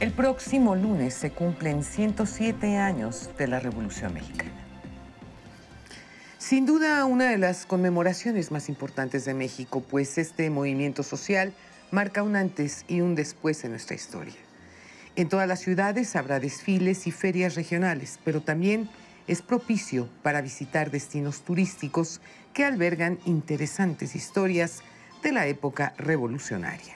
El próximo lunes se cumplen 107 años de la Revolución Mexicana. Sin duda, una de las conmemoraciones más importantes de México, pues este movimiento social marca un antes y un después en nuestra historia. En todas las ciudades habrá desfiles y ferias regionales, pero también es propicio para visitar destinos turísticos que albergan interesantes historias de la época revolucionaria.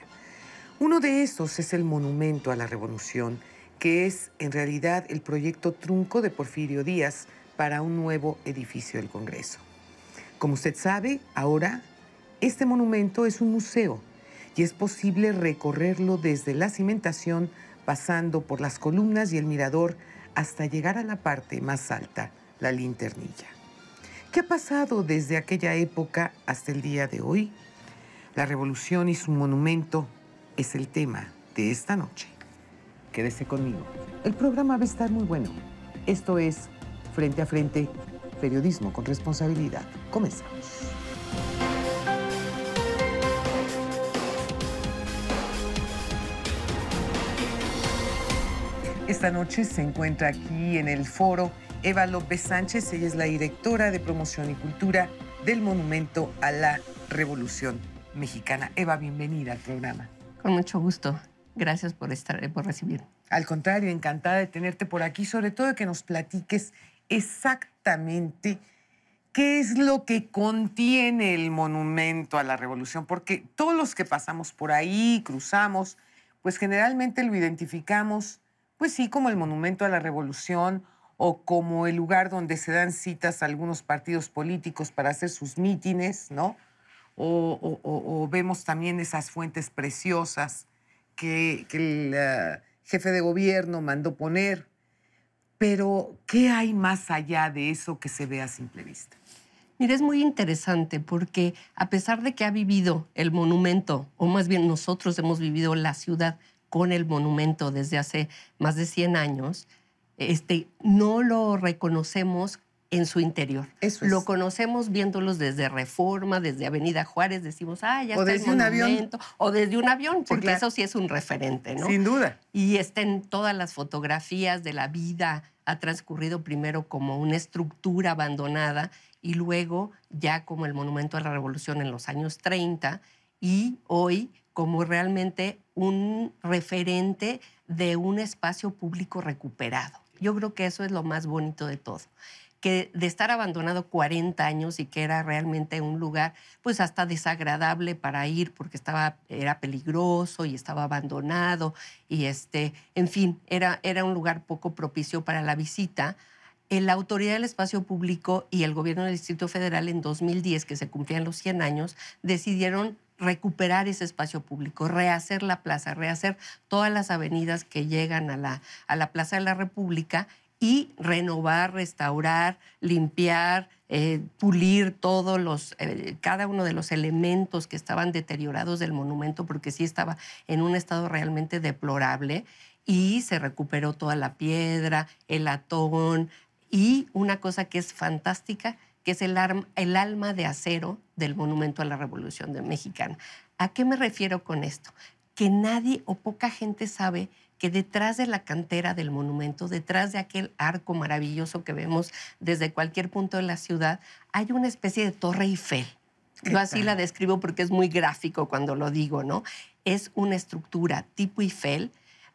Uno de esos es el Monumento a la Revolución, que es en realidad el proyecto trunco de Porfirio Díaz para un nuevo edificio del Congreso. Como usted sabe, ahora este monumento es un museo y es posible recorrerlo desde la cimentación, pasando por las columnas y el mirador, hasta llegar a la parte más alta, la linternilla. ¿Qué ha pasado desde aquella época hasta el día de hoy? La revolución y su monumento es el tema de esta noche. Quédese conmigo. El programa va a estar muy bueno. Esto es Frente a Frente, periodismo con responsabilidad. Comenzamos. Esta noche se encuentra aquí en el foro Eva López Sánchez. Ella es la directora de promoción y cultura del Monumento a la Revolución Mexicana. Eva, bienvenida al programa. Con mucho gusto. Gracias por estar, eh, por recibir. Al contrario, encantada de tenerte por aquí, sobre todo de que nos platiques exactamente qué es lo que contiene el monumento a la revolución, porque todos los que pasamos por ahí, cruzamos, pues generalmente lo identificamos, pues sí, como el monumento a la revolución o como el lugar donde se dan citas a algunos partidos políticos para hacer sus mítines, ¿no? o, vemos también esas fuentes preciosas que, el jefe de gobierno mandó poner. Pero, ¿qué hay más allá de eso que se ve a simple vista? Mira, es muy interesante porque a pesar de que ha vivido el monumento, o más bien nosotros hemos vivido la ciudad con el monumento desde hace más de 100 años, este, no lo reconocemos en su interior. Eso es. Lo conocemos viéndolos desde Reforma, desde Avenida Juárez, decimos, ah, ya está el monumento, un avión. O desde un avión, porque eso sí es un referente, ¿no? Sin duda. Y está en todas las fotografías de la vida, ha transcurrido primero como una estructura abandonada y luego ya como el Monumento a la Revolución en los años 30 y hoy como realmente un referente de un espacio público recuperado. Yo creo que eso es lo más bonito de todo que de estar abandonado 40 años y que era realmente un lugar pues hasta desagradable para ir porque era peligroso y estaba abandonado y este, en fin, era un lugar poco propicio para la visita. La Autoridad del Espacio Público y el Gobierno del Distrito Federal en 2010, que se cumplían los 100 años, decidieron recuperar ese espacio público, rehacer la plaza, rehacer todas las avenidas que llegan a la, a la Plaza de la República y renovar, restaurar, limpiar, eh, pulir todos los, eh, cada uno de los elementos que estaban deteriorados del monumento, porque sí estaba en un estado realmente deplorable, y se recuperó toda la piedra, el atón y una cosa que es fantástica, que es el, el alma de acero del monumento a la Revolución Mexicana. ¿A qué me refiero con esto? Que nadie o poca gente sabe que detrás de la cantera del monumento, detrás de aquel arco maravilloso que vemos desde cualquier punto de la ciudad, hay una especie de torre Eiffel. Yo así la describo porque es muy gráfico cuando lo digo, ¿no? Es una estructura tipo Eiffel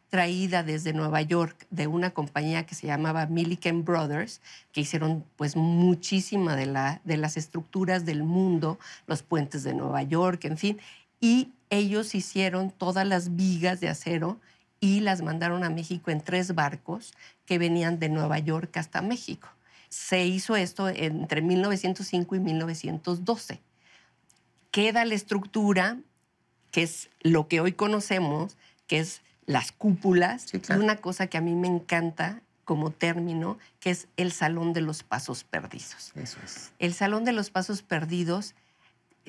traída desde Nueva York de una compañía que se llamaba Milliken Brothers, que hicieron pues muchísima de, la, de las estructuras del mundo, los puentes de Nueva York, en fin, y ellos hicieron todas las vigas de acero y las mandaron a México en tres barcos que venían de Nueva York hasta México. Se hizo esto entre 1905 y 1912. Queda la estructura, que es lo que hoy conocemos, que es las cúpulas, y una cosa que a mí me encanta como término, que es el Salón de los Pasos Perdidos. Eso es. El Salón de los Pasos Perdidos,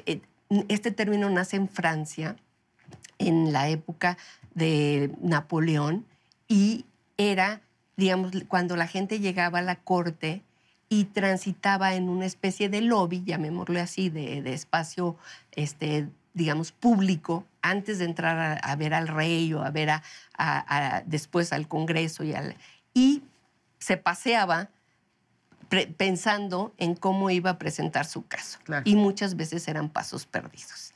eh, este término nace en Francia, en la época de Napoleón y era, digamos, cuando la gente llegaba a la corte y transitaba en una especie de lobby, llamémoslo así, de, espacio, este, digamos, público, antes de entrar a, ver al rey o a ver después al Congreso y, se paseaba pensando en cómo iba a presentar su caso. Y muchas veces eran pasos perdidos.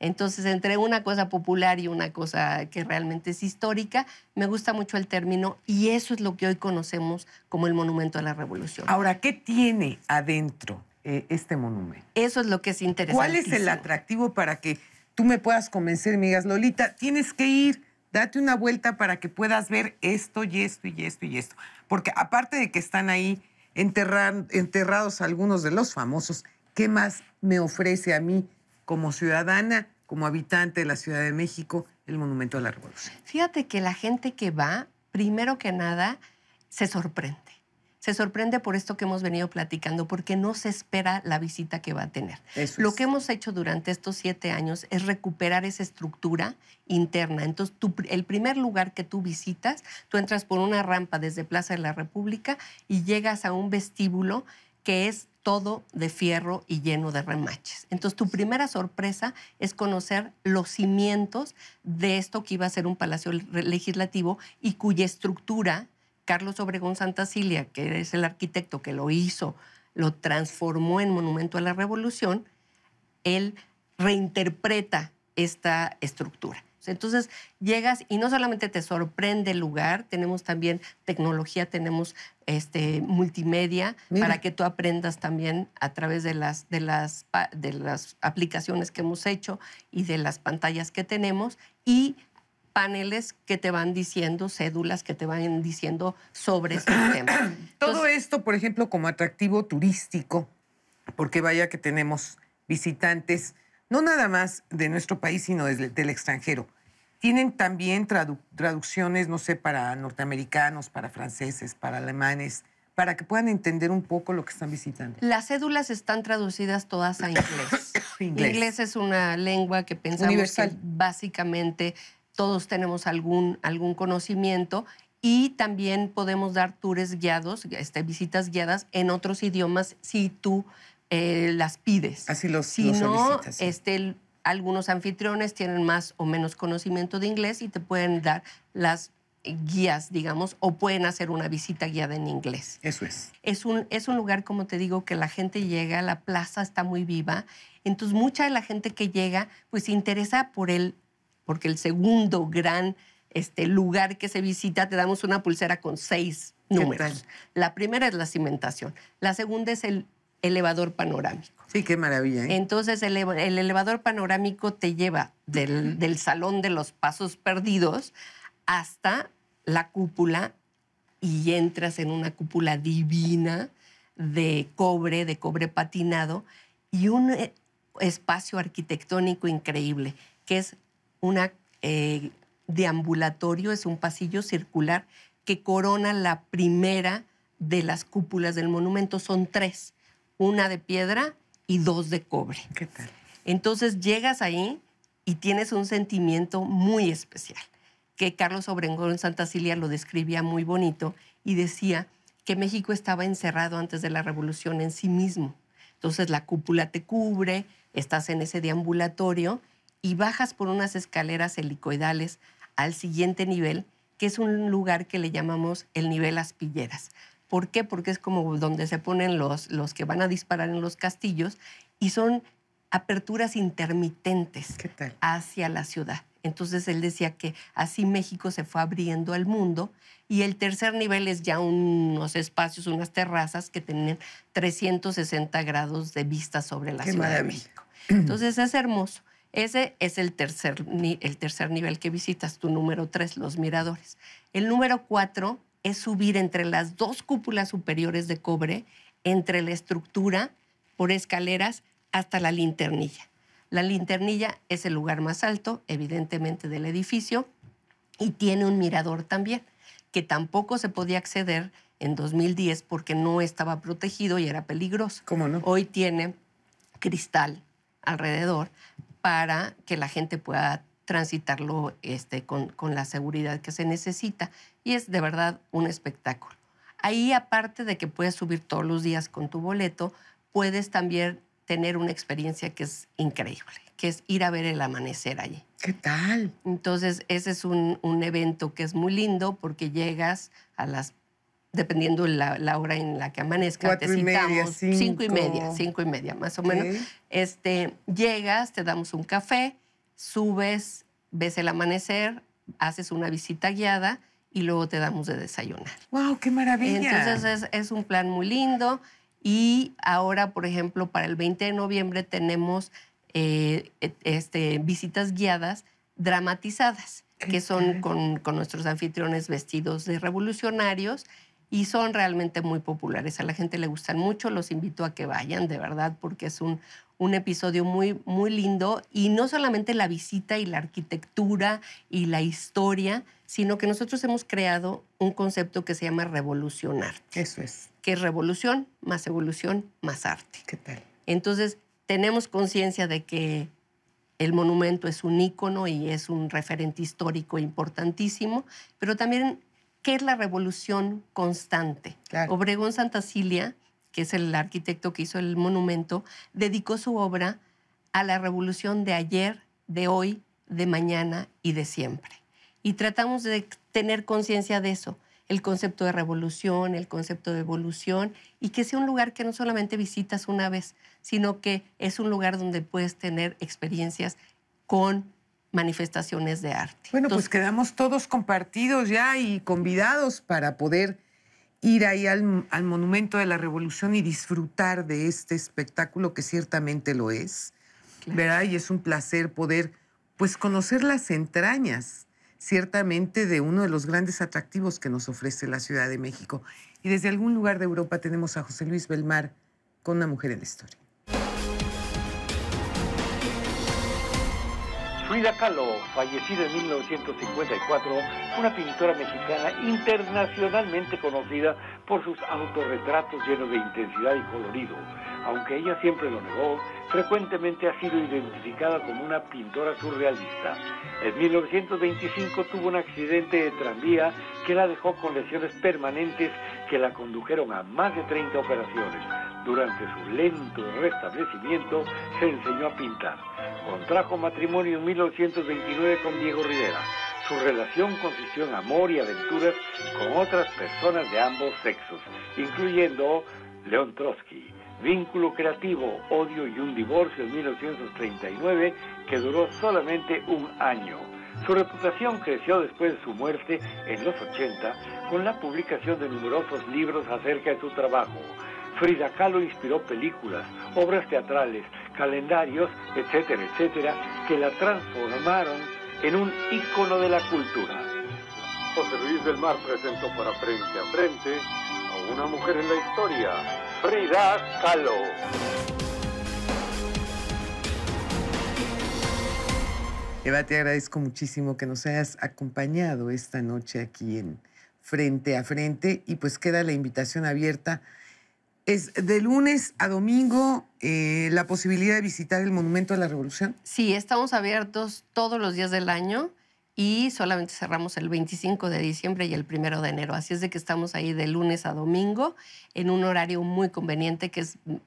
Entonces, entre una cosa popular y una cosa que realmente es histórica, me gusta mucho el término y eso es lo que hoy conocemos como el Monumento a la Revolución. Ahora, ¿qué tiene adentro eh, este monumento? Eso es lo que es interesante. ¿Cuál es el atractivo para que tú me puedas convencer, me Lolita, tienes que ir, date una vuelta para que puedas ver esto y esto y esto y esto? Porque aparte de que están ahí enterrados algunos de los famosos, ¿qué más me ofrece a mí? como ciudadana, como habitante de la Ciudad de México, el Monumento a la Revolución? Fíjate que la gente que va, primero que nada, se sorprende. Se sorprende por esto que hemos venido platicando, porque no se espera la visita que va a tener. Lo que hemos hecho durante estos siete años es recuperar esa estructura interna. Entonces, el primer lugar que tú visitas, tú entras por una rampa desde Plaza de la República y llegas a un vestíbulo que es todo de fierro y lleno de remaches. Entonces, tu primera sorpresa es conocer los cimientos de esto que iba a ser un palacio legislativo y cuya estructura Carlos Obregón Santa Cilia, que es el arquitecto que lo hizo, lo transformó en Monumento a la Revolución, él reinterpreta esta estructura. Entonces llegas y no solamente te sorprende el lugar, tenemos también tecnología, tenemos este, multimedia para que tú aprendas también a través de las, de, las, de aplicaciones que hemos hecho y de las pantallas que tenemos y paneles que te van diciendo, cédulas que te van diciendo sobre este tema. Todo esto, por ejemplo, como atractivo turístico, porque vaya que tenemos visitantes no nada más de nuestro país, sino del, extranjero. Tienen también traducciones, no sé, para norteamericanos, para franceses, para alemanes, para que puedan entender un poco lo que están visitando. Las cédulas están traducidas todas a inglés. inglés. es una lengua que pensamos que básicamente todos tenemos algún, algún conocimiento y también podemos dar tours guiados, este, visitas guiadas en otros idiomas si tú eh, las pides. Así los, si no, este, algunos anfitriones tienen más o menos conocimiento de inglés y te pueden dar las guías, digamos, o pueden hacer una visita guiada en inglés. Eso es. Es un, es un lugar, como te digo, que la gente llega, la plaza está muy viva, entonces mucha de la gente que llega pues se interesa por él, porque el segundo gran este, lugar que se visita te damos una pulsera con seis números. La primera es la cimentación, la segunda es el elevador panorámico. Sí, qué maravilla. ¿eh? Entonces el, elevador panorámico te lleva del, salón de los pasos perdidos hasta la cúpula y entras en una cúpula divina de cobre, de cobre patinado y un eh, espacio arquitectónico increíble, que es un eh, deambulatorio, es un pasillo circular que corona la primera de las cúpulas del monumento, son tres una de piedra y dos de cobre. ¿Qué tal? Entonces llegas ahí y tienes un sentimiento muy especial, que Carlos Obrengón Santa Cilia lo describía muy bonito y decía que México estaba encerrado antes de la revolución en sí mismo. Entonces la cúpula te cubre, estás en ese deambulatorio y bajas por unas escaleras helicoidales al siguiente nivel, que es un lugar que le llamamos el nivel aspilleras, ¿Por qué? Porque es como donde se ponen los, los que van a disparar en los castillos y son aperturas intermitentes hacia la ciudad. Entonces él decía que así México se fue abriendo al mundo y el tercer nivel es ya unos espacios, unas terrazas que tienen 360 grados de vista sobre la Ciudad de México. Entonces es hermoso. Ese es el tercer, el tercer nivel que visitas, tu número tres, los miradores. El número cuatro es subir entre las dos cúpulas superiores de cobre, entre la estructura, por escaleras, hasta la linternilla. La linternilla es el lugar más alto, evidentemente, del edificio y tiene un mirador también, que tampoco se podía acceder en 2010 porque no estaba protegido y era peligroso. ¿Cómo Hoy tiene cristal alrededor para que la gente pueda transitarlo este, con, la seguridad que se necesita y es de verdad un espectáculo. Ahí aparte de que puedes subir todos los días con tu boleto, puedes también tener una experiencia que es increíble, que es ir a ver el amanecer allí. ¿Qué tal? Entonces, ese es un, evento que es muy lindo porque llegas a las, dependiendo la, hora en la que amanezca, Cuatro y media, cinco. y media, cinco y media más o menos. Este, llegas, te damos un café, subes, ves el amanecer, haces una visita guiada y luego te damos de desayunar. ¡Wow! ¡Qué maravilla! Entonces es, un plan muy lindo. Y ahora, por ejemplo, para el 20 de noviembre tenemos eh, e, este, visitas guiadas dramatizadas, que son con, con nuestros anfitriones vestidos de revolucionarios y son realmente muy populares. A la gente le gustan mucho, los invito a que vayan, de verdad, porque es un, episodio muy, muy lindo y no solamente la visita y la arquitectura y la historia, sino que nosotros hemos creado un concepto que se llama revolucionar. Eso es. Que es revolución más evolución más arte. ¿Qué tal? Entonces, tenemos conciencia de que el monumento es un ícono y es un referente histórico importantísimo, pero también ¿qué es la revolución constante? Obregón Obregón Santacilia, que es el arquitecto que hizo el monumento, dedicó su obra a la revolución de ayer, de hoy, de mañana y de siempre. Y tratamos de tener conciencia de eso, el concepto de revolución, el concepto de evolución, y que sea un lugar que no solamente visitas una vez, sino que es un lugar donde puedes tener experiencias con manifestaciones de arte. Bueno, pues quedamos todos compartidos ya y convidados para poder ir ahí al, Monumento de la Revolución y disfrutar de este espectáculo que ciertamente lo es, ¿verdad? Y es un placer poder, pues, conocer las entrañas, ciertamente, de uno de los grandes atractivos que nos ofrece la Ciudad de México. Y desde algún lugar de Europa tenemos a José Luis Belmar con una mujer en la historia. Frida Caló, fallecida en 1954, una pintora mexicana internacionalmente conocida por sus autorretratos llenos de intensidad y colorido. Aunque ella siempre lo negó, frecuentemente ha sido identificada como una pintora surrealista. En 1925 tuvo un accidente de tranvía que la dejó con lesiones permanentes que la condujeron a más de 30 operaciones. Durante su lento restablecimiento se enseñó a pintar. Contrajo matrimonio en 1929 con Diego Rivera. Su relación consistió en amor y aventuras con otras personas de ambos sexos, incluyendo León Trotsky. Vínculo creativo, odio y un divorcio en 1939 que duró solamente un año. Su reputación creció después de su muerte en los 80 con la publicación de numerosos libros acerca de su trabajo, Frida Kahlo inspiró películas, obras teatrales, calendarios, etcétera, etcétera, que la transformaron en un ícono de la cultura. José Luis del Mar presentó para frente a frente a una mujer en la historia, Frida Kahlo. Eva, te agradezco muchísimo que nos hayas acompañado esta noche aquí en Frente a Frente y pues queda la invitación abierta es de lunes a domingo eh, la posibilidad de visitar el Monumento de la Revolución. Sí, estamos abiertos todos los días del año y solamente cerramos el 25 de diciembre y el 1 de enero. Así es de que estamos ahí de lunes a domingo en un horario muy conveniente que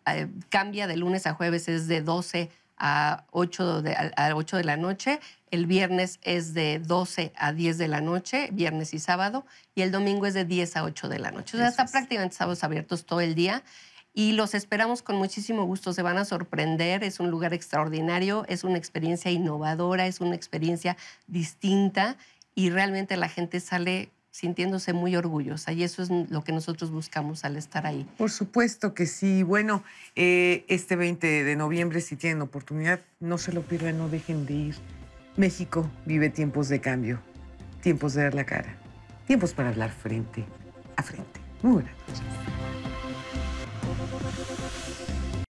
eh, cambia de lunes a jueves, es de 12 a a 8 de, a de la noche, el viernes es de 12 a 10 de la noche, viernes y sábado, y el domingo es de 10 a 8 de la noche. O sea, está prácticamente sábados abiertos todo el día y los esperamos con muchísimo gusto, se van a sorprender, es un lugar extraordinario, es una experiencia innovadora, es una experiencia distinta y realmente la gente sale sintiéndose muy orgullosa y eso es lo que nosotros buscamos al estar ahí. Por supuesto que sí. Bueno, eh, este 20 de noviembre, si tienen oportunidad, no se lo pierdan, no dejen de ir. México vive tiempos de cambio, tiempos de dar la cara, tiempos para hablar frente a frente. Muy buenas noches.